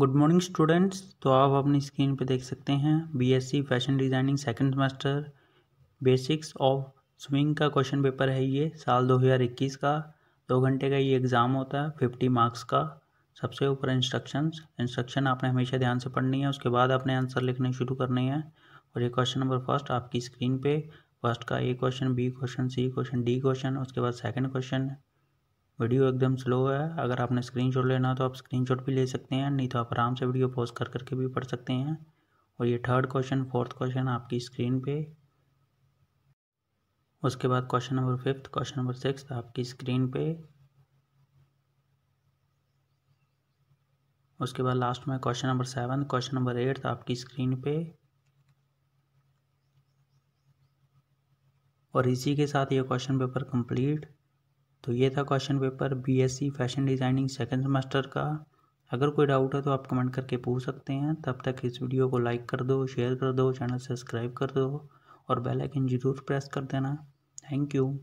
good morning students तो आप अपनी स्क्रीन पर देख सकते हैं BSc fashion designing second semester basics of sewing का क्वेश्चन पेपर है ये साल 2021 का दो घंटे का ये एग्ज़ाम होता है फिफ्टी मार्क्स का सबसे ऊपर इंस्ट्रक्शंस इंस्ट्रक्शन आपने हमेशा ध्यान से पढ़नी है उसके बाद आपने आंसर लिखने शुरू करने हैं और ये क्वेश्चन नंबर फर्स्ट आपकी स्क्रीन पर फर्स्ट का A question B question C question D question उसके बाद सेकेंड क्वेश्चन वीडियो एकदम स्लो है अगर आपने स्क्रीनशॉट लेना हो तो आप स्क्रीनशॉट भी ले सकते हैं नहीं तो आप आराम से वीडियो पॉज कर करके भी पढ़ सकते हैं और ये थर्ड क्वेश्चन फोर्थ क्वेश्चन आपकी स्क्रीन पे उसके बाद question number fifth question number six आपकी स्क्रीन पे उसके बाद लास्ट में question number seven question number eight आपकी स्क्रीन पे और इसी के साथ ये क्वेश्चन पेपर कंप्लीट तो ये था question paper BSc fashion designing second semester का अगर कोई डाउट है तो आप कमेंट करके पूछ सकते हैं तब तक इस वीडियो को लाइक कर दो शेयर कर दो चैनल सब्सक्राइब कर दो और बेल आइकन ज़रूर प्रेस कर देना थैंक यू